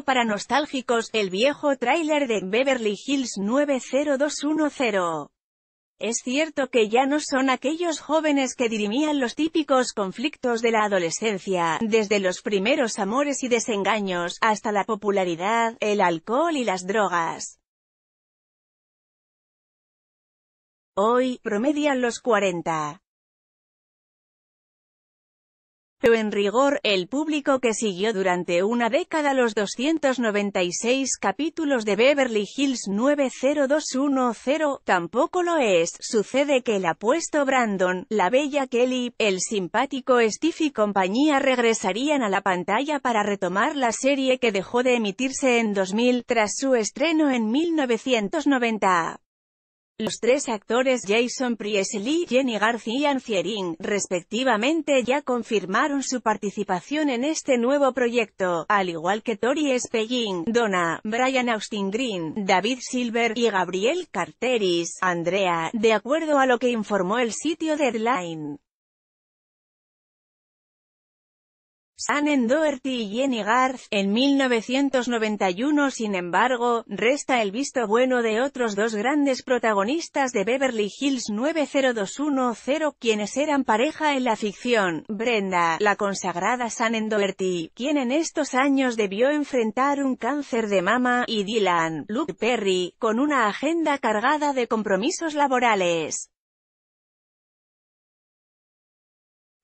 para nostálgicos, el viejo tráiler de Beverly Hills 90210. Es cierto que ya no son aquellos jóvenes que dirimían los típicos conflictos de la adolescencia, desde los primeros amores y desengaños, hasta la popularidad, el alcohol y las drogas. Hoy, promedian los 40 pero en rigor, el público que siguió durante una década los 296 capítulos de Beverly Hills 90210 tampoco lo es. Sucede que el apuesto Brandon, la bella Kelly, el simpático Steve y compañía regresarían a la pantalla para retomar la serie que dejó de emitirse en 2000, tras su estreno en 1990. Los tres actores Jason Priestley, Jenny García y fiering respectivamente ya confirmaron su participación en este nuevo proyecto, al igual que Tori Spelling, Donna, Brian Austin Green, David Silver y Gabriel Carteris, Andrea, de acuerdo a lo que informó el sitio Deadline. Shannon Doherty y Jenny Garth, en 1991 sin embargo, resta el visto bueno de otros dos grandes protagonistas de Beverly Hills 90210 quienes eran pareja en la ficción, Brenda, la consagrada Shannon Doherty, quien en estos años debió enfrentar un cáncer de mama, y Dylan, Luke Perry, con una agenda cargada de compromisos laborales.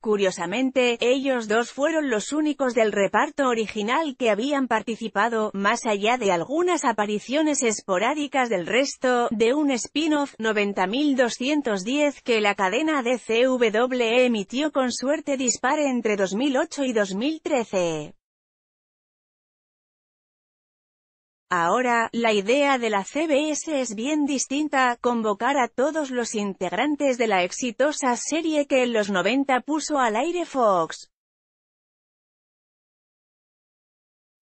Curiosamente, ellos dos fueron los únicos del reparto original que habían participado, más allá de algunas apariciones esporádicas del resto, de un spin-off 90210 que la cadena DCW emitió con suerte dispare entre 2008 y 2013. Ahora, la idea de la CBS es bien distinta, convocar a todos los integrantes de la exitosa serie que en los 90 puso al aire Fox.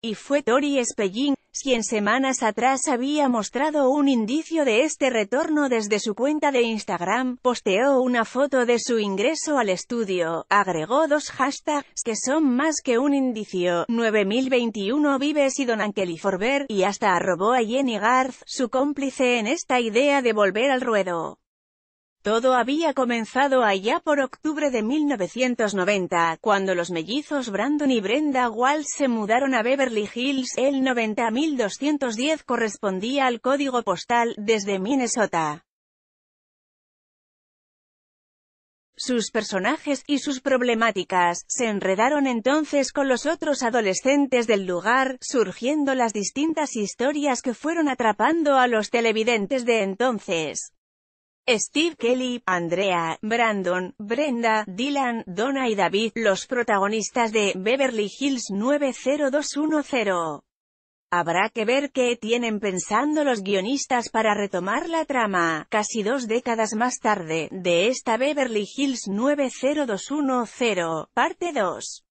Y fue Tori Spelling, quien semanas atrás había mostrado un indicio de este retorno desde su cuenta de Instagram, posteó una foto de su ingreso al estudio, agregó dos hashtags que son más que un indicio, 9021 Vives y Don Ankeli Forber, y hasta arrobó a Jenny Garth, su cómplice en esta idea de volver al ruedo. Todo había comenzado allá por octubre de 1990, cuando los mellizos Brandon y Brenda Walsh se mudaron a Beverly Hills. El 90210 correspondía al código postal, desde Minnesota. sus personajes y sus problemáticas, se enredaron entonces con los otros adolescentes del lugar, surgiendo las distintas historias que fueron atrapando a los televidentes de entonces. Steve Kelly, Andrea, Brandon, Brenda, Dylan, Donna y David, los protagonistas de Beverly Hills 90210. Habrá que ver qué tienen pensando los guionistas para retomar la trama, casi dos décadas más tarde, de esta Beverly Hills 90210, parte 2.